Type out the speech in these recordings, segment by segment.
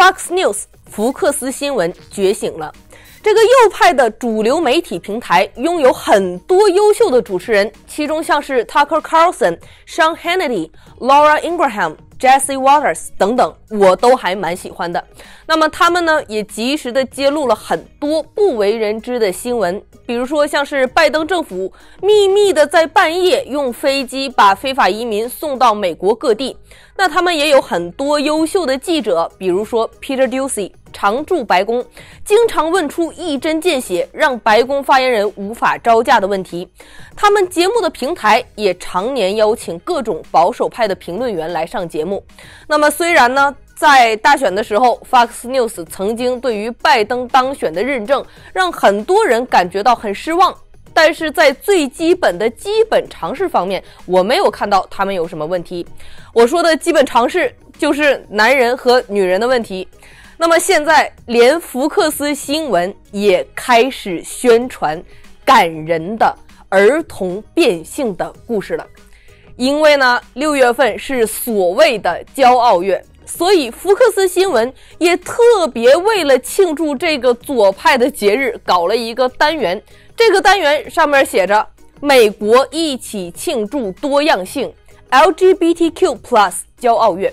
Fox News，福克斯新闻觉醒了。这个右派的主流媒体平台拥有很多优秀的主持人，其中像是 Tucker Carlson、Sean Hannity、Laura Ingraham。Jesse Waters 等等，我都还蛮喜欢的。那么他们呢，也及时的揭露了很多不为人知的新闻，比如说像是拜登政府秘密的在半夜用飞机把非法移民送到美国各地。那他们也有很多优秀的记者，比如说 Peter Doocy 常驻白宫，经常问出一针见血，让白宫发言人无法招架的问题。他们节目的平台也常年邀请各种保守派的评论员来上节目。那么，虽然呢，在大选的时候，f o x news 曾经对于拜登当选的认证，让很多人感觉到很失望，但是在最基本的基本常识方面，我没有看到他们有什么问题。我说的基本常识就是男人和女人的问题。那么现在，连福克斯新闻也开始宣传感人的儿童变性的故事了。因为呢，六月份是所谓的骄傲月，所以福克斯新闻也特别为了庆祝这个左派的节日，搞了一个单元。这个单元上面写着“美国一起庆祝多样性 LGBTQ Plus 骄傲月”。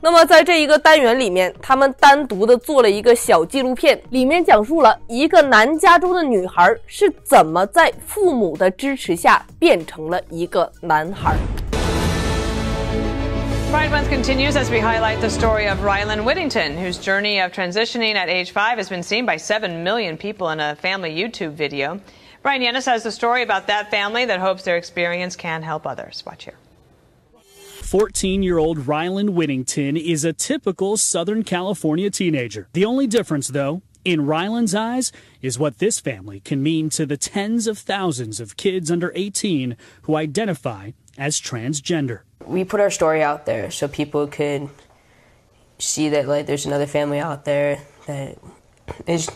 那么在这一个单元里面，他们单独的做了一个小纪录片，里面讲述了一个南加州的女孩是怎么在父母的支持下变成了一个男孩。Pride Month continues as we highlight the story of Rylan Whittington, whose journey of transitioning at age five has been seen by 7 million people in a family YouTube video. Brian Yanis has the story about that family that hopes their experience can help others. Watch here. 14 year old Rylan Whittington is a typical Southern California teenager. The only difference, though, in Rylan's eyes, is what this family can mean to the tens of thousands of kids under 18 who identify as transgender we put our story out there so people could see that like there's another family out there that is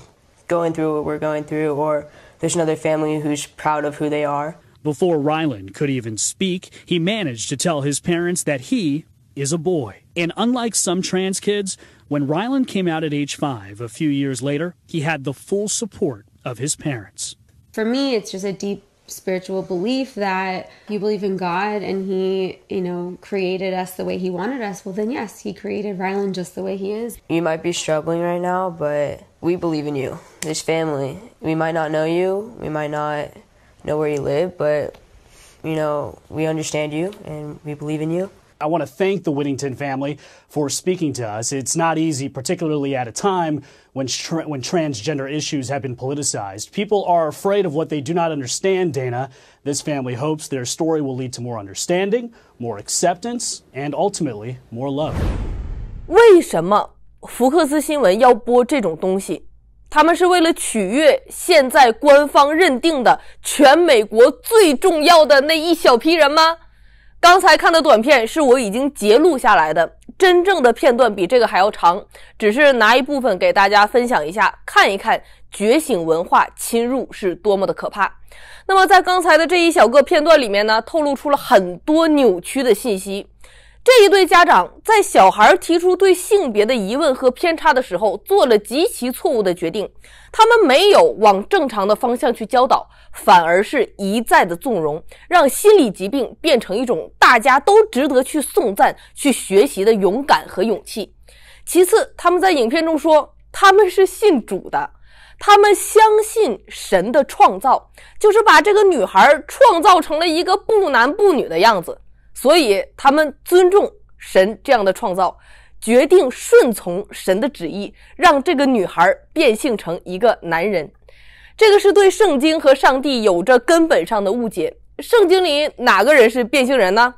going through what we're going through or there's another family who's proud of who they are. Before Ryland could even speak, he managed to tell his parents that he is a boy. And unlike some trans kids, when Ryland came out at age five a few years later, he had the full support of his parents. For me, it's just a deep spiritual belief that you believe in God and He, you know, created us the way He wanted us, well, then yes, He created Rylan just the way He is. You might be struggling right now, but we believe in you. this family. We might not know you, we might not know where you live, but, you know, we understand you and we believe in you. I want to thank the Whittington family for speaking to us. It's not easy, particularly at a time when, tra- when transgender issues have been politicized. People are afraid of what they do not understand, Dana. This family hopes their story will lead to more understanding, more acceptance, and ultimately, more love. 为什么福克斯新闻要播这种东西？他们是为了取悦现在官方认定的全美国最重要的那一小批人吗？刚才看的短片是我已经截录下来的，真正的片段比这个还要长，只是拿一部分给大家分享一下，看一看觉醒文化侵入是多么的可怕。那么在刚才的这一小个片段里面呢，透露出了很多扭曲的信息。这一对家长在小孩提出对性别的疑问和偏差的时候，做了极其错误的决定。他们没有往正常的方向去教导，反而是一再的纵容，让心理疾病变成一种大家都值得去颂赞、去学习的勇敢和勇气。其次，他们在影片中说他们是信主的，他们相信神的创造就是把这个女孩创造成了一个不男不女的样子。所以他们尊重神这样的创造，决定顺从神的旨意，让这个女孩变性成一个男人。这个是对圣经和上帝有着根本上的误解。圣经里哪个人是变性人呢？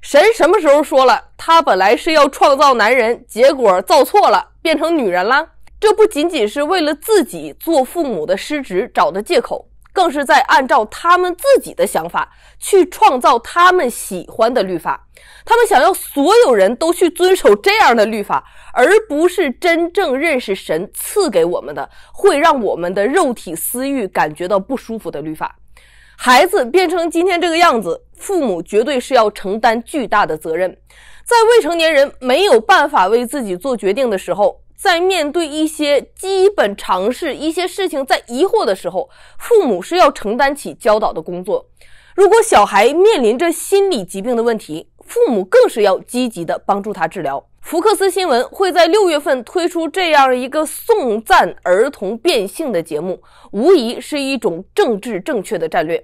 神什么时候说了他本来是要创造男人，结果造错了，变成女人了？这不仅仅是为了自己做父母的失职找的借口。更是在按照他们自己的想法去创造他们喜欢的律法，他们想要所有人都去遵守这样的律法，而不是真正认识神赐给我们的会让我们的肉体私欲感觉到不舒服的律法。孩子变成今天这个样子，父母绝对是要承担巨大的责任。在未成年人没有办法为自己做决定的时候。在面对一些基本常识、一些事情在疑惑的时候，父母是要承担起教导的工作。如果小孩面临着心理疾病的问题，父母更是要积极的帮助他治疗。福克斯新闻会在六月份推出这样一个颂赞儿童变性的节目，无疑是一种政治正确的战略。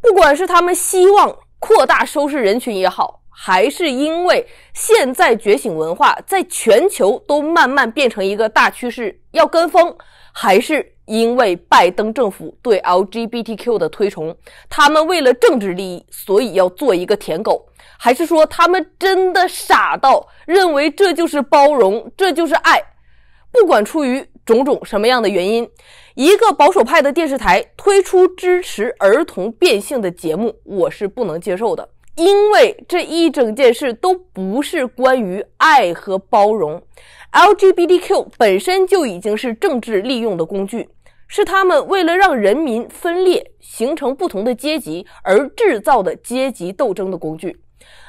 不管是他们希望扩大收视人群也好。还是因为现在觉醒文化在全球都慢慢变成一个大趋势，要跟风；还是因为拜登政府对 LGBTQ 的推崇，他们为了政治利益，所以要做一个舔狗；还是说他们真的傻到认为这就是包容，这就是爱？不管出于种种什么样的原因，一个保守派的电视台推出支持儿童变性的节目，我是不能接受的。因为这一整件事都不是关于爱和包容，LGBTQ 本身就已经是政治利用的工具，是他们为了让人民分裂，形成不同的阶级而制造的阶级斗争的工具。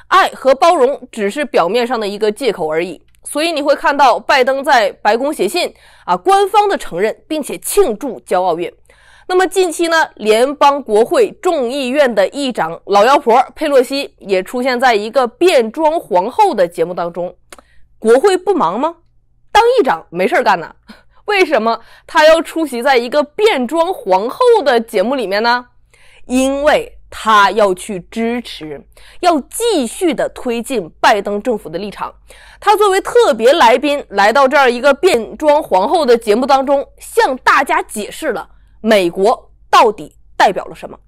爱和包容只是表面上的一个借口而已。所以你会看到拜登在白宫写信，啊，官方的承认，并且庆祝骄傲月。那么近期呢，联邦国会众议院的议长老妖婆佩洛西也出现在一个变装皇后的节目当中。国会不忙吗？当议长没事儿干呢？为什么他要出席在一个变装皇后的节目里面呢？因为他要去支持，要继续的推进拜登政府的立场。他作为特别来宾来到这样一个变装皇后的节目当中，向大家解释了。美国到底代表了什么。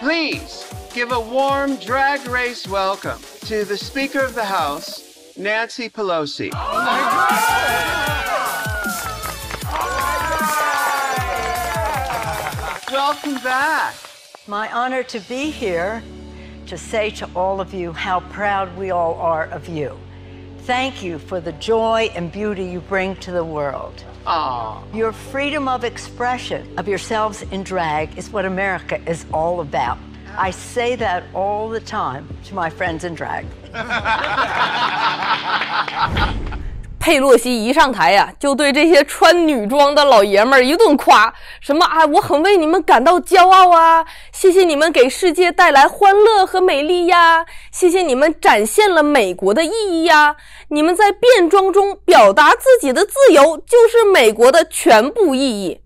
Please give a warm drag race welcome to the Speaker of the House, Nancy Pelosi. Oh my God! Welcome back. My honor to be here to say to all of you how proud we all are of you. Thank you for the joy and beauty you bring to the world. Your freedom of expression of yourselves in drag is what America is all about. I say that all the time to my friends in drag. 佩洛西一上台呀，就对这些穿女装的老爷们儿一顿夸，什么啊，我很为你们感到骄傲啊，谢谢你们给世界带来欢乐和美丽呀，谢谢你们展现了美国的意义呀，你们在变装中表达自己的自由就是美国的全部意义，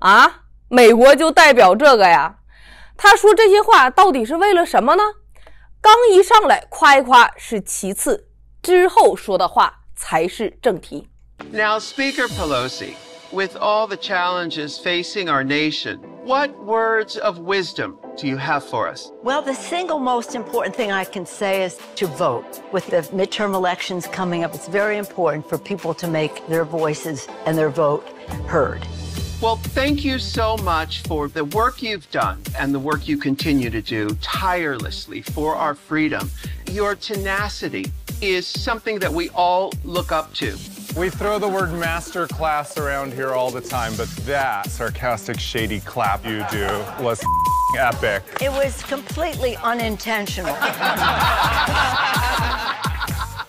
啊，美国就代表这个呀，他说这些话到底是为了什么呢？刚一上来夸一夸是其次，之后说的话。才是正题。Now, Speaker Pelosi, with all the challenges facing our nation, what words of wisdom do you have for us? Well, the single most important thing I can say is to vote. With the midterm elections coming up, it's very important for people to make their voices and their vote heard. Well, thank you so much for the work you've done and the work you continue to do tirelessly for our freedom, your tenacity, is something that we all look up to. We throw the word masterclass around here all the time, but that sarcastic, shady clap you do was epic. It was completely unintentional.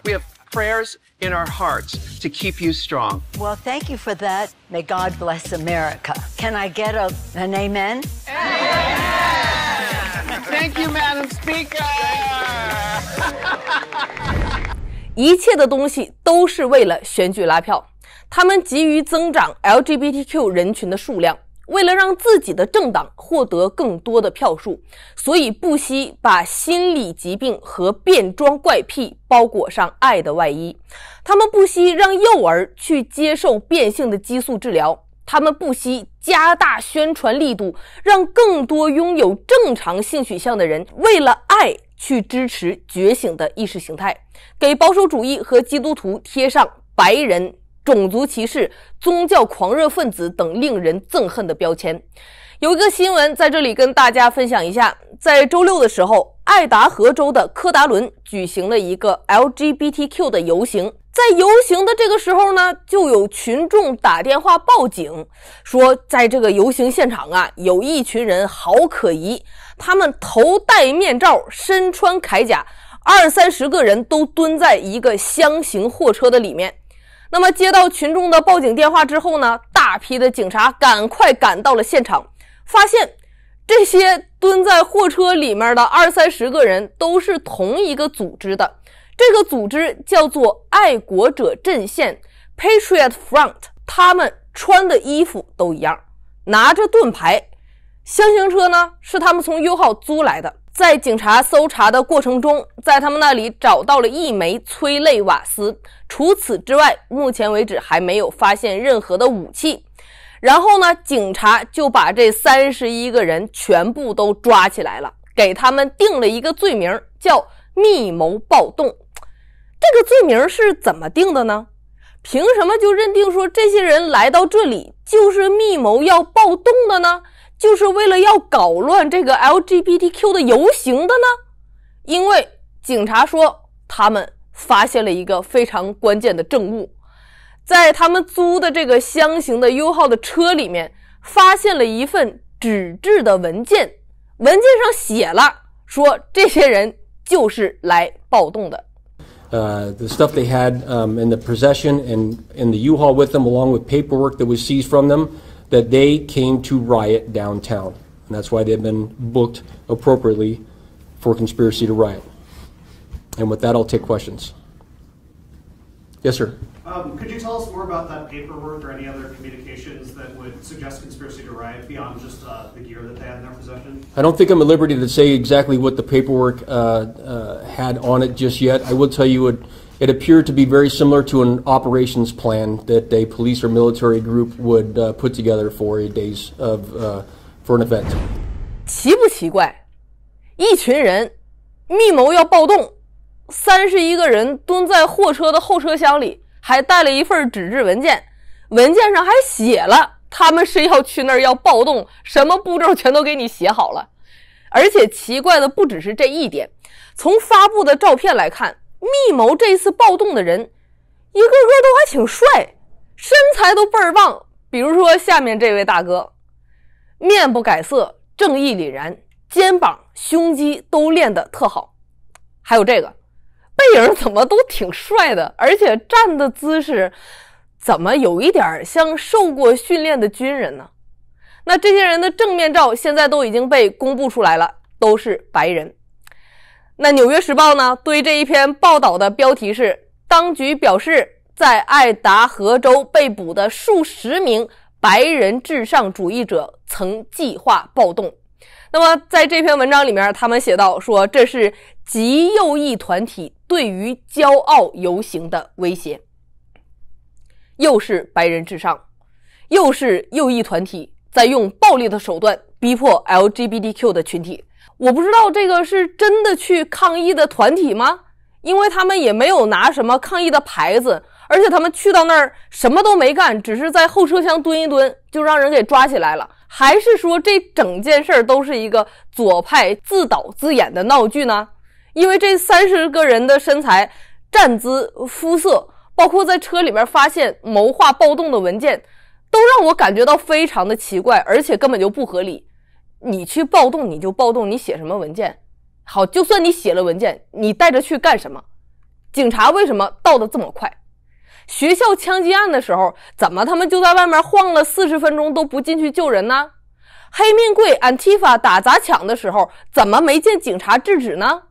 we have prayers in our hearts to keep you strong. Well, thank you for that. May God bless America. Can I get a, an amen? Amen! Thank you, Madam Speaker. 一切的东西都是为了选举拉票，他们急于增长 LGBTQ 人群的数量，为了让自己的政党获得更多的票数，所以不惜把心理疾病和变装怪癖包裹上爱的外衣。他们不惜让幼儿去接受变性的激素治疗，他们不惜加大宣传力度，让更多拥有正常性取向的人为了爱。去支持觉醒的意识形态，给保守主义和基督徒贴上白人种族歧视、宗教狂热分子等令人憎恨的标签。有一个新闻在这里跟大家分享一下，在周六的时候，爱达荷州的科达伦举行了一个 LGBTQ 的游行，在游行的这个时候呢，就有群众打电话报警，说在这个游行现场啊，有一群人好可疑。他们头戴面罩，身穿铠甲，二三十个人都蹲在一个箱型货车的里面。那么接到群众的报警电话之后呢，大批的警察赶快赶到了现场，发现这些蹲在货车里面的二三十个人都是同一个组织的，这个组织叫做爱国者阵线 （Patriot Front），他们穿的衣服都一样，拿着盾牌。箱型车呢是他们从优号租来的，在警察搜查的过程中，在他们那里找到了一枚催泪瓦斯。除此之外，目前为止还没有发现任何的武器。然后呢，警察就把这三十一个人全部都抓起来了，给他们定了一个罪名，叫密谋暴动。这个罪名是怎么定的呢？凭什么就认定说这些人来到这里就是密谋要暴动的呢？就是为了要搞乱这个 LGBTQ 的游行的呢，因为警察说他们发现了一个非常关键的证物，在他们租的这个箱型的 U 号的车里面发现了一份纸质的文件，文件上写了说这些人就是来暴动的。呃，the stuff they had um in the possession and in the U haul with them, along with paperwork that was seized from them. that they came to riot downtown. And that's why they've been booked appropriately for conspiracy to riot. And with that, I'll take questions. Yes, sir. Um, could you tell us more about that paperwork or any other communications that would suggest conspiracy to riot beyond just uh, the gear that they had in their possession? I don't think I'm at liberty to say exactly what the paperwork uh, uh, had on it just yet. I will tell you what. It appeared to be very similar to an operations plan that a police or military group would put together for a days of for an event. 奇不奇怪？一群人密谋要暴动，三十一个人蹲在货车的后车厢里，还带了一份纸质文件，文件上还写了他们是要去那儿要暴动，什么步骤全都给你写好了。而且奇怪的不只是这一点，从发布的照片来看。密谋这次暴动的人，一个个都还挺帅，身材都倍儿棒。比如说下面这位大哥，面不改色，正义凛然，肩膀、胸肌都练得特好。还有这个，背影怎么都挺帅的，而且站的姿势怎么有一点像受过训练的军人呢？那这些人的正面照现在都已经被公布出来了，都是白人。那《纽约时报》呢？对这一篇报道的标题是：“当局表示，在爱达荷州被捕的数十名白人至上主义者曾计划暴动。”那么，在这篇文章里面，他们写到说：“这是极右翼团体对于骄傲游行的威胁。”又是白人至上，又是右翼团体在用暴力的手段逼迫 LGBTQ 的群体。我不知道这个是真的去抗议的团体吗？因为他们也没有拿什么抗议的牌子，而且他们去到那儿什么都没干，只是在后车厢蹲一蹲，就让人给抓起来了。还是说这整件事都是一个左派自导自演的闹剧呢？因为这三十个人的身材、站姿、肤色，包括在车里面发现谋划暴动的文件，都让我感觉到非常的奇怪，而且根本就不合理。你去暴动你就暴动，你写什么文件？好，就算你写了文件，你带着去干什么？警察为什么到的这么快？学校枪击案的时候，怎么他们就在外面晃了四十分钟都不进去救人呢？黑命贵，安提法打砸抢的时候，怎么没见警察制止呢？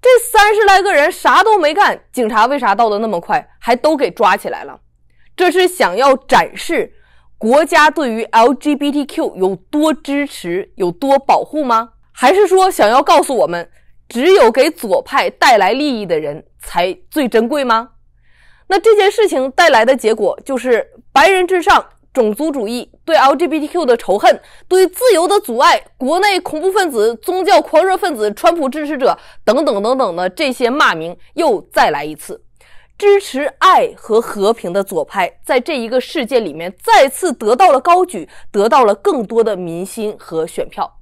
这三十来个人啥都没干，警察为啥到的那么快，还都给抓起来了？这是想要展示。国家对于 LGBTQ 有多支持、有多保护吗？还是说想要告诉我们，只有给左派带来利益的人才最珍贵吗？那这件事情带来的结果就是，白人至上、种族主义对 LGBTQ 的仇恨、对自由的阻碍、国内恐怖分子、宗教狂热分子、川普支持者等等等等的这些骂名又再来一次。支持爱和和平的左派，在这一个事件里面再次得到了高举，得到了更多的民心和选票。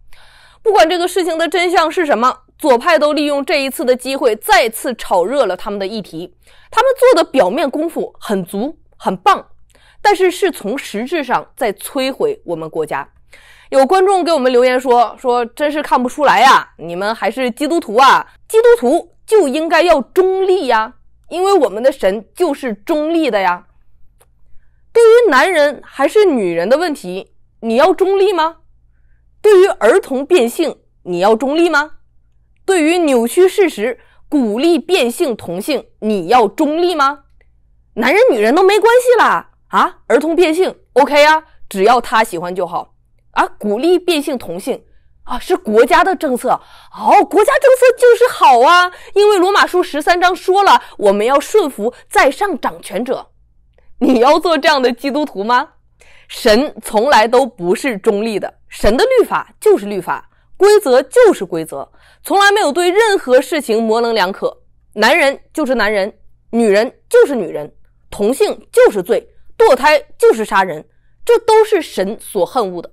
不管这个事情的真相是什么，左派都利用这一次的机会，再次炒热了他们的议题。他们做的表面功夫很足，很棒，但是是从实质上在摧毁我们国家。有观众给我们留言说：“说真是看不出来呀，你们还是基督徒啊？基督徒就应该要中立呀。”因为我们的神就是中立的呀。对于男人还是女人的问题，你要中立吗？对于儿童变性，你要中立吗？对于扭曲事实、鼓励变性同性，你要中立吗？男人、女人都没关系啦啊！儿童变性 OK 呀，只要他喜欢就好啊！鼓励变性同性。啊，是国家的政策哦，国家政策就是好啊。因为《罗马书》十三章说了，我们要顺服在上掌权者。你要做这样的基督徒吗？神从来都不是中立的，神的律法就是律法，规则就是规则，从来没有对任何事情模棱两可。男人就是男人，女人就是女人，同性就是罪，堕胎就是杀人，这都是神所恨恶的。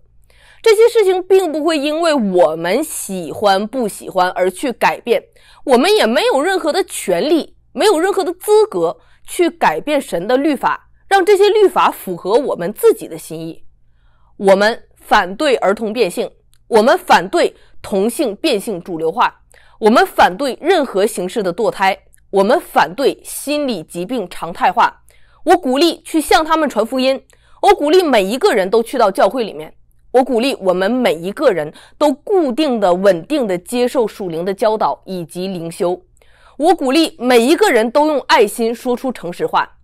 这些事情并不会因为我们喜欢不喜欢而去改变，我们也没有任何的权利，没有任何的资格去改变神的律法，让这些律法符合我们自己的心意。我们反对儿童变性，我们反对同性变性主流化，我们反对任何形式的堕胎，我们反对心理疾病常态化。我鼓励去向他们传福音，我鼓励每一个人都去到教会里面。我鼓励我们每一个人都固定的、稳定的接受属灵的教导以及灵修。我鼓励每一个人都用爱心说出诚实话。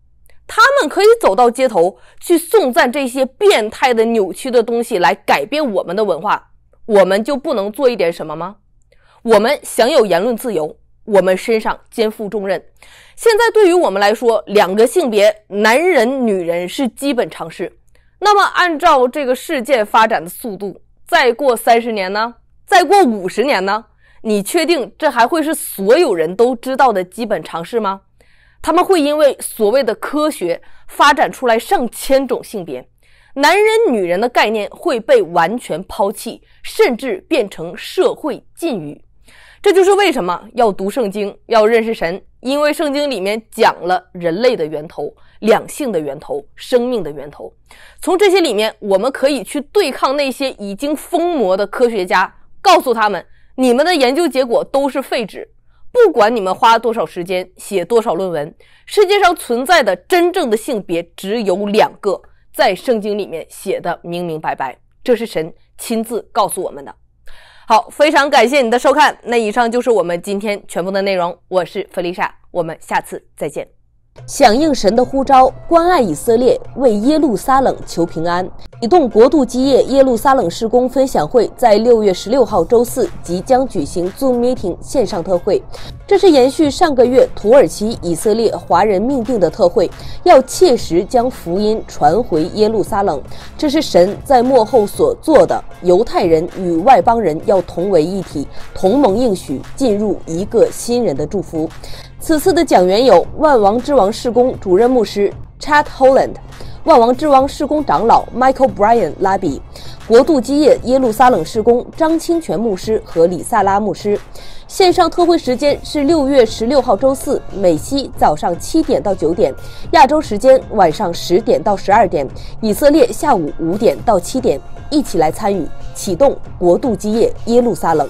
他们可以走到街头去颂赞这些变态的、扭曲的东西来改变我们的文化，我们就不能做一点什么吗？我们享有言论自由，我们身上肩负重任。现在对于我们来说，两个性别，男人、女人是基本常识。那么，按照这个事件发展的速度，再过三十年呢？再过五十年呢？你确定这还会是所有人都知道的基本常识吗？他们会因为所谓的科学发展出来上千种性别，男人、女人的概念会被完全抛弃，甚至变成社会禁语。这就是为什么要读圣经，要认识神。因为圣经里面讲了人类的源头、两性的源头、生命的源头。从这些里面，我们可以去对抗那些已经疯魔的科学家，告诉他们：你们的研究结果都是废纸。不管你们花多少时间写多少论文，世界上存在的真正的性别只有两个，在圣经里面写的明明白白，这是神亲自告诉我们的。好，非常感谢你的收看。那以上就是我们今天全部的内容。我是弗丽莎，我们下次再见。响应神的呼召，关爱以色列，为耶路撒冷求平安。启动国度基业耶路撒冷施工分享会在六月十六号周四即将举行 Zoom meeting 线上特会，这是延续上个月土耳其以色列华人命定的特会，要切实将福音传回耶路撒冷，这是神在幕后所做的。犹太人与外邦人要同为一体，同盟应许进入一个新人的祝福。此次的讲员有万王之王施工主任牧师 Chad Holland。万王之王世公长老 Michael Bryan 拉比，国度基业耶路撒冷施工张清泉牧师和李萨拉牧师，线上特惠时间是六月十六号周四，美西早上七点到九点，亚洲时间晚上十点到十二点，以色列下午五点到七点，一起来参与启动国度基业耶路撒冷。